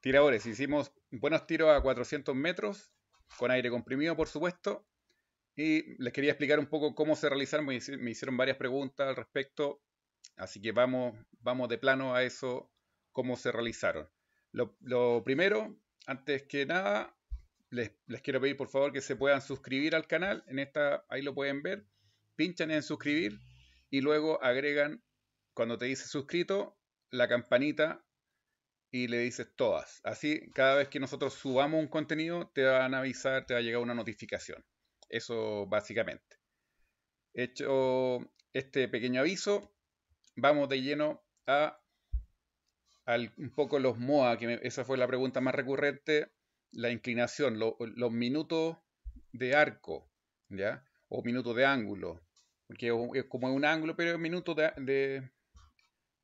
tiradores. Hicimos buenos tiros a 400 metros, con aire comprimido, por supuesto. Y les quería explicar un poco cómo se realizaron. Me hicieron varias preguntas al respecto. Así que vamos, vamos de plano a eso, cómo se realizaron. Lo, primero, antes que nada, les, les, quiero pedir por favor que se puedan suscribir al canal. En esta, ahí lo pueden ver. Pinchan en suscribir y luego agregan, cuando te dice suscrito, la campanita y le dices todas. Así, cada vez que nosotros subamos un contenido, te van a avisar, te va a llegar una notificación. Eso básicamente. Hecho este pequeño aviso, vamos de lleno a, un poco los MOA, que esa fue la pregunta más recurrente, la inclinación, los minutos de arco, ¿ya? O minutos de ángulo, porque es como un ángulo, pero es minuto de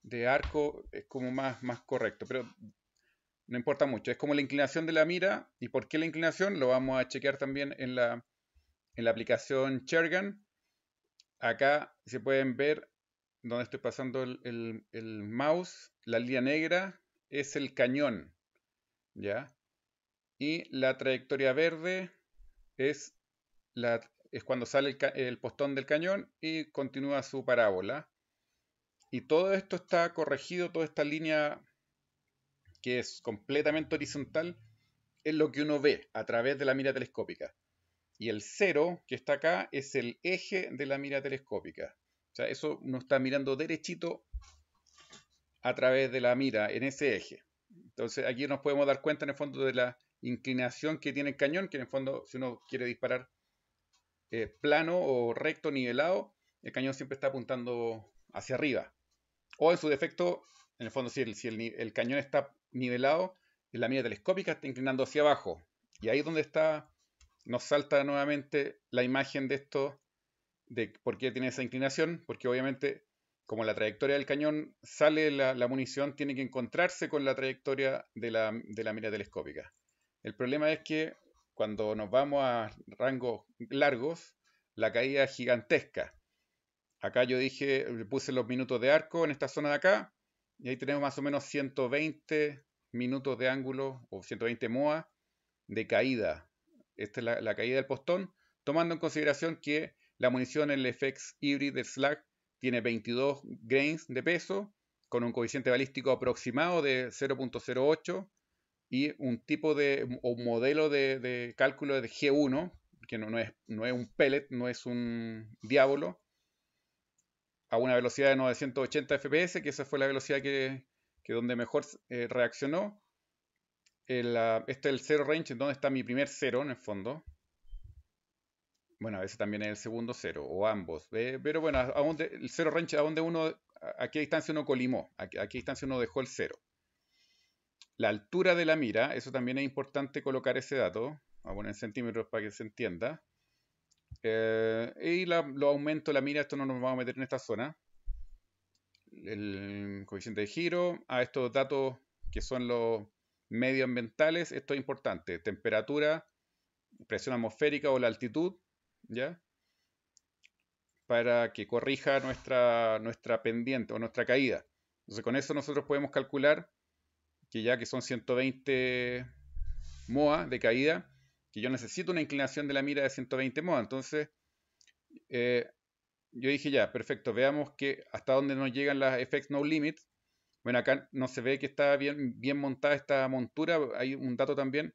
de arco es como más, más correcto, pero no importa mucho. Es como la inclinación de la mira. ¿Y por qué la inclinación? Lo vamos a chequear también en la, aplicación Chergan. Acá se pueden ver donde estoy pasando el, mouse. La línea negra es el cañón. ¿Ya? Y la trayectoria verde es, la, es cuando sale el, el postón del cañón y continúa su parábola. Y todo esto está corregido, toda esta línea que es completamente horizontal, es lo que uno ve a través de la mira telescópica. Y el cero que está acá es el eje de la mira telescópica. O sea, eso uno está mirando derechito a través de la mira en ese eje. Entonces aquí nos podemos dar cuenta en el fondo de la inclinación que tiene el cañón, que en el fondo si uno quiere disparar eh, plano o recto, nivelado, el cañón siempre está apuntando hacia arriba. O en su defecto, en el fondo, si el, si el, cañón está nivelado, la mira telescópica está inclinando hacia abajo. Y ahí es donde está, nos salta nuevamente la imagen de esto, de por qué tiene esa inclinación, porque obviamente como la trayectoria del cañón sale la, munición, tiene que encontrarse con la trayectoria de la, de la, mira telescópica. El problema es que cuando nos vamos a rangos largos, la caída es gigantesca. Acá yo dije, puse los minutos de arco en esta zona de acá, y ahí tenemos más o menos 120 minutos de ángulo o 120 MOA de caída. Esta es la, caída del postón, tomando en consideración que la munición, en el FX Hybrid de Slack, tiene 22 grains de peso, con un coeficiente balístico aproximado de 0.08 y un tipo de o modelo de, cálculo de G1, que no, es, no es un pellet, no es un diablo, a una velocidad de 980 fps, que esa fue la velocidad que, donde mejor eh, reaccionó. Ah, este es el cero range, donde está mi primer cero en el fondo. Bueno, a veces también es el segundo cero, o ambos. pero bueno, a el cero range, a donde uno, a, qué distancia uno colimó, a, qué distancia uno dejó el cero. La altura de la mira, eso también es importante colocar ese dato. Voy a poner en centímetros para que se entienda. Eh, y lo los aumentos, la mira, esto no nos vamos a meter en esta zona. El coeficiente de giro, a estos datos que son los medioambientales, esto es importante. Temperatura, presión atmosférica o la altitud, ¿ya? Para que corrija nuestra, nuestra pendiente o nuestra caída. Entonces con eso nosotros podemos calcular que ya que son 120 MOA de caída, que yo necesito una inclinación de la mira de 120 moda Entonces, eh, yo dije ya, perfecto, veamos que hasta dónde nos llegan las FX No Limit. Bueno, acá no se ve que está bien, bien montada esta montura. Hay un dato también.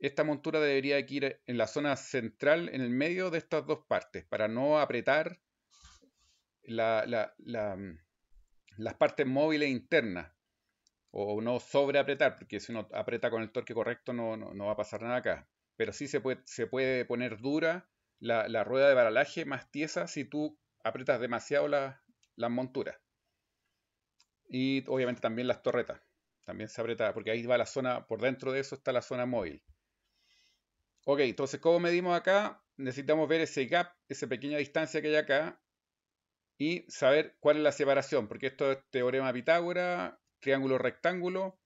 Esta montura debería ir en la zona central, en el medio de estas dos partes, para no apretar mm, las partes móviles internas o no sobreapretar, porque si uno aprieta con el torque correcto no va a pasar nada acá pero sí se puede, poner dura la, rueda de baralaje más tiesa si tú apretas demasiado las monturas. Y obviamente también las torretas. También se aprieta, porque ahí va la zona, por dentro de eso está la zona móvil. Ok, entonces, ¿cómo medimos acá? Necesitamos ver ese gap, esa pequeña distancia que hay acá, y saber cuál es la separación, porque esto es teorema de Pitágoras, triángulo rectángulo,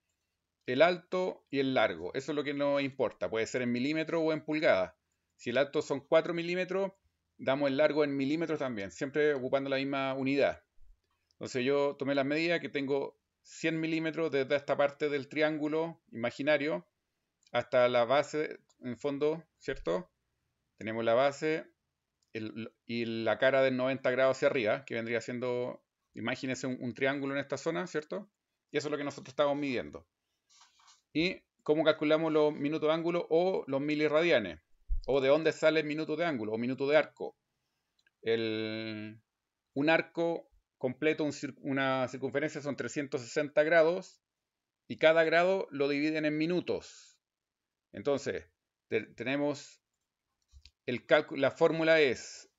el alto y el largo. Eso es lo que nos importa. Puede ser en milímetros o en pulgadas. Si el alto son 4 milímetros, damos el largo en milímetros también, siempre ocupando la misma unidad. Entonces yo tomé la medida que tengo 100 milímetros desde esta parte del triángulo imaginario hasta la base en fondo, ¿cierto? Tenemos la base y la cara del 90 grados hacia arriba, que vendría siendo, imagínense un triángulo en esta zona, ¿cierto? Y eso es lo que nosotros estamos midiendo y cómo calculamos los minutos de ángulo o los milirradianes, o de dónde sale el minuto de ángulo o minuto de arco. El, un arco completo, una circunferencia son 360 grados y cada grado lo dividen en minutos. Entonces, tenemos el la fórmula es,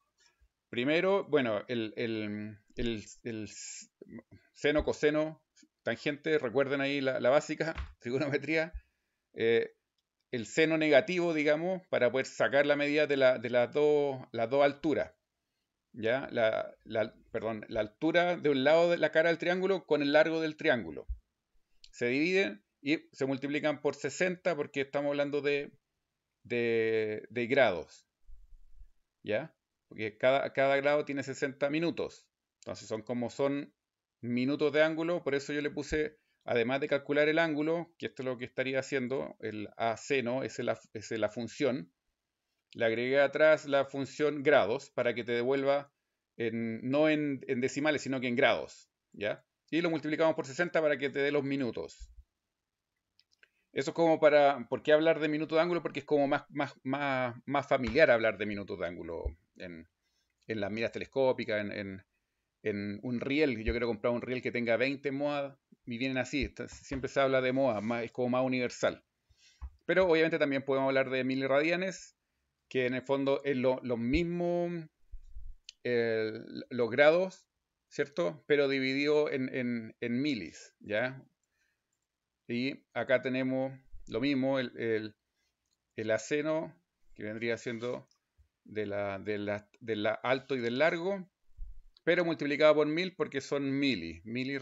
primero, bueno, el, el, el seno, coseno tangente, recuerden ahí la, básica, trigonometría, eh, el seno negativo, digamos, para poder sacar la medida de, la, las dos las dos alturas. ¿Ya? La, perdón, la altura de un lado de la cara del triángulo con el largo del triángulo. Se dividen y se multiplican por 60 porque estamos hablando de, de, grados. ¿Ya? Porque cada, cada grado tiene 60 minutos. Entonces son como son minutos de ángulo, por eso yo le puse, además de calcular el ángulo, que esto es lo que estaría haciendo, el A es la, es la función, le agregué atrás la función grados para que te devuelva en, no en, decimales, sino que en grados, ¿ya? Y lo multiplicamos por 60 para que te dé los minutos. Eso es como para... ¿Por qué hablar de minutos de ángulo? Porque es como más, más, familiar hablar de minutos de ángulo en las miras telescópicas, en, en un riel, yo quiero comprar un riel que tenga 20 MOA y vienen así, siempre se habla de MOA, es como más universal. Pero obviamente también podemos hablar de milirradianes que en el fondo es lo, mismo, los grados, ¿cierto? Pero dividido en, milis, ¿ya? Y acá tenemos lo mismo, el, el, aceno, que vendría siendo de la, de la, de la alto y del largo, pero multiplicado por mil porque son mili, mili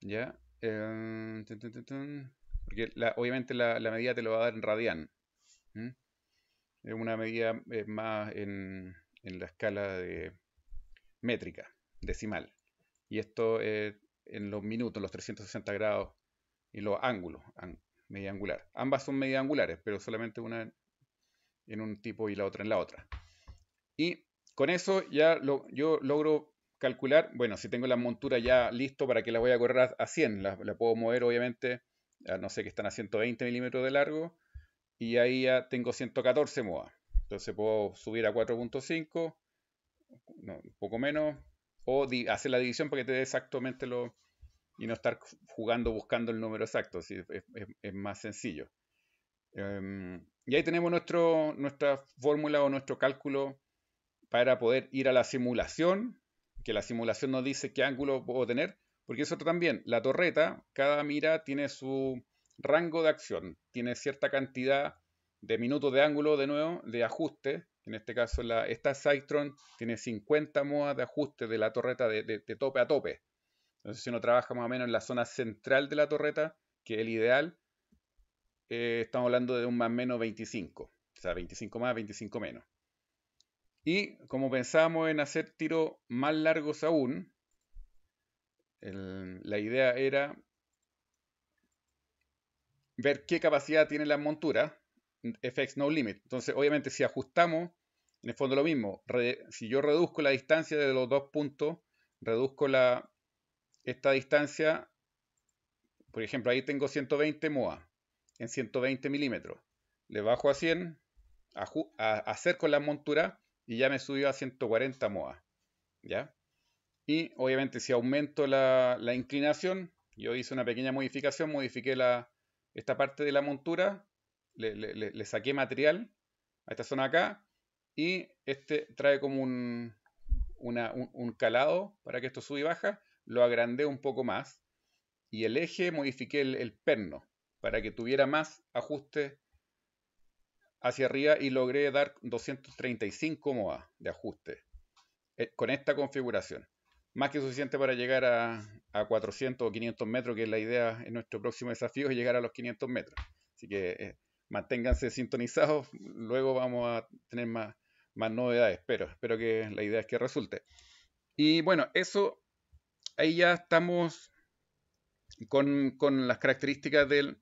¿Ya? Em, porque obviamente la, medida te lo va a dar en radian. Es una medida eh, más en, la escala de métrica, decimal. Y esto es en los minutos, los 360 grados y los ángulos, media angular. Ambas son media angulares, pero solamente una en un tipo y la otra en la otra. Y con eso ya lo, yo logro calcular, bueno, si tengo la montura ya listo para que la voy a correr a 100, la, puedo mover obviamente, no sé que están a 120 milímetros de largo, y ahí ya tengo 114 MOA. Entonces puedo subir a 4.5, un poco menos, o hacer la división para que te dé exactamente lo... y no estar jugando buscando el número exacto, es, más sencillo. Em, y ahí tenemos nuestro, nuestra fórmula o nuestro cálculo para poder ir a la simulación, que la simulación nos dice qué ángulo puedo tener, porque eso también, la torreta, cada mira tiene su rango de acción, tiene cierta cantidad de minutos de ángulo de nuevo, de ajuste, en este caso la, esta sightron tiene 50 modas de ajuste de la torreta de, tope a tope. Entonces si uno trabaja más o menos en la zona central de la torreta, que es el ideal, eh, estamos hablando de un más o menos 25, o sea, 25 más, 25 menos. Y como pensábamos en hacer tiros más largos aún, la idea era ver qué capacidad tiene la montura, FX no limit. Entonces, obviamente, si ajustamos, en el fondo lo mismo, si yo reduzco la distancia de los dos puntos, reduzco esta distancia, por ejemplo, ahí tengo 120 MOA en 120 milímetros. Le bajo a 100, a, acerco la montura y ya me subió a 140 MOA. ¿Ya? Y obviamente si aumento la, inclinación, yo hice una pequeña modificación, modifiqué la, esta parte de la montura, le, saqué material a esta zona acá y este trae como un, calado para que esto sube y baja, lo agrandé un poco más y el eje modifiqué el, el perno para que tuviera más ajuste hacia arriba y logré dar 235 MOA de ajuste eh, con esta configuración. Más que suficiente para llegar a, 400 o 500 metros, que es la idea en nuestro próximo desafío, es llegar a los 500 metros. Así que eh, manténganse sintonizados, luego vamos a tener más, más novedades, pero espero que la idea es que resulte. Y bueno, eso, ahí ya estamos con, con las características del,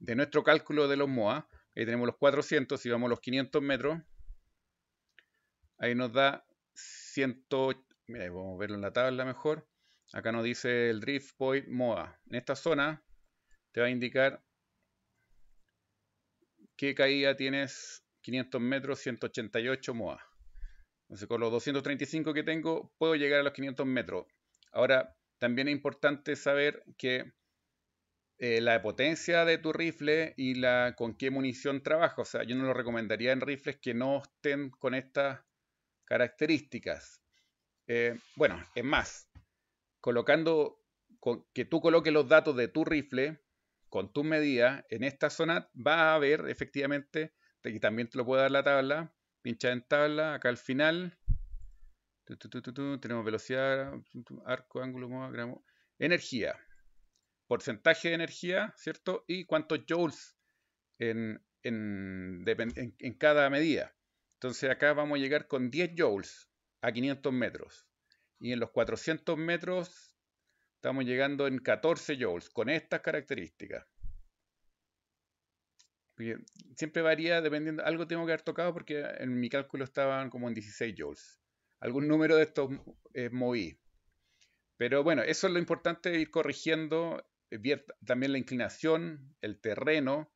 de nuestro cálculo de los MOA. Ahí tenemos los 400, si vamos a los 500 metros, ahí nos da 100, mira, vamos a verlo en la tabla mejor. Acá nos dice el Drift Point MOA. En esta zona te va a indicar qué caída tienes 500 metros, 188 MOA. Entonces con los 235 que tengo puedo llegar a los 500 metros. Ahora, también es importante saber que eh, la potencia de tu rifle y la con qué munición trabaja. O sea, yo no lo recomendaría en rifles que no estén con estas características. Eh, bueno, es más, colocando que tú coloques los datos de tu rifle con tus medidas en esta zona, va a haber efectivamente, aquí también te lo puedo dar la tabla, pincha en tabla, acá al final, tenemos velocidad, arco, ángulo, gramo, energía porcentaje de energía, ¿cierto? Y cuántos joules en, cada medida. Entonces acá vamos a llegar con 10 joules a 500 metros. Y en los 400 metros estamos llegando en 14 joules con estas características. Siempre varía dependiendo, algo tengo que haber tocado porque en mi cálculo estaban como en 16 joules. Algún número de estos eh, moví. Pero bueno, eso es lo importante ir corrigiendo eh, también la inclinación, el terreno,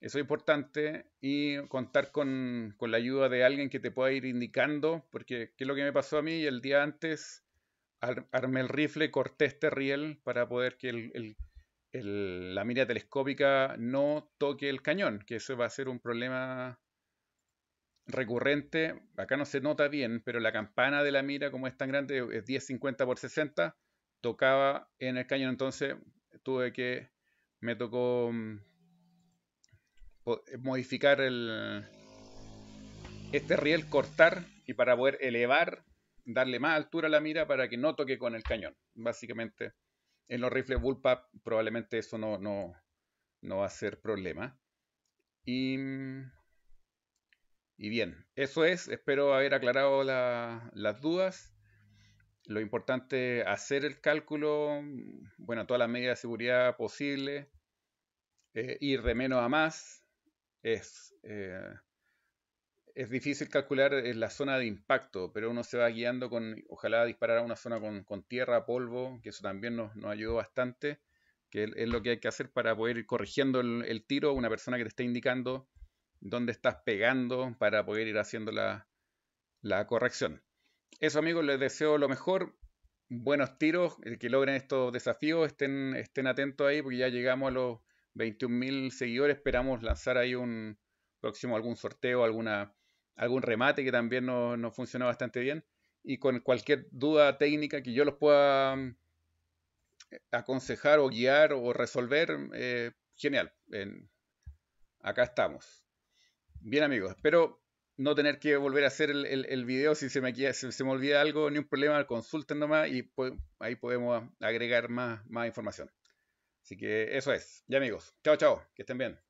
eso es importante, y contar con, la ayuda de alguien que te pueda ir indicando, porque qué es lo que me pasó a mí el día antes, armé el rifle, corté este riel para poder que la mira telescópica no toque el cañón, que eso va a ser un problema recurrente, acá no se nota bien, pero la campana de la mira como es tan grande, es 10, 50 por 60, tocaba en el cañón, entonces tuve que, me tocó mm, eh, modificar el, este riel, cortar y para poder elevar, darle más altura a la mira para que no toque con el cañón. Básicamente, en los rifles bullpup probablemente eso no, no, va a ser problema. Mm, y, bien, eso es. Espero haber aclarado las dudas lo importante es hacer el cálculo, bueno, todas las medidas de seguridad posible, eh, ir de menos a más. Es, eh, es difícil calcular en la zona de impacto, pero uno se va guiando con, ojalá disparar a una zona con, tierra, polvo, que eso también nos, ayudó bastante, que es lo que hay que hacer para poder ir corrigiendo el, tiro, una persona que te está indicando dónde estás pegando para poder ir haciendo la corrección eso amigos, les deseo lo mejor. Buenos tiros, eh, que logren estos desafíos, estén, estén atentos ahí porque ya llegamos a los 21.000 seguidores, esperamos lanzar ahí un próximo algún sorteo, alguna, algún remate que también nos, funciona funcionó bastante bien. Y con cualquier duda técnica que yo los pueda mm, aconsejar o guiar o resolver, eh, genial. acá estamos. Bien amigos, espero no tener que volver a hacer el, el, video si se me, se me olvida algo, ni un problema, consulten nomás y pues, ahí podemos agregar más, más información. Así que eso es. Ya amigos, chao, chao, que estén bien.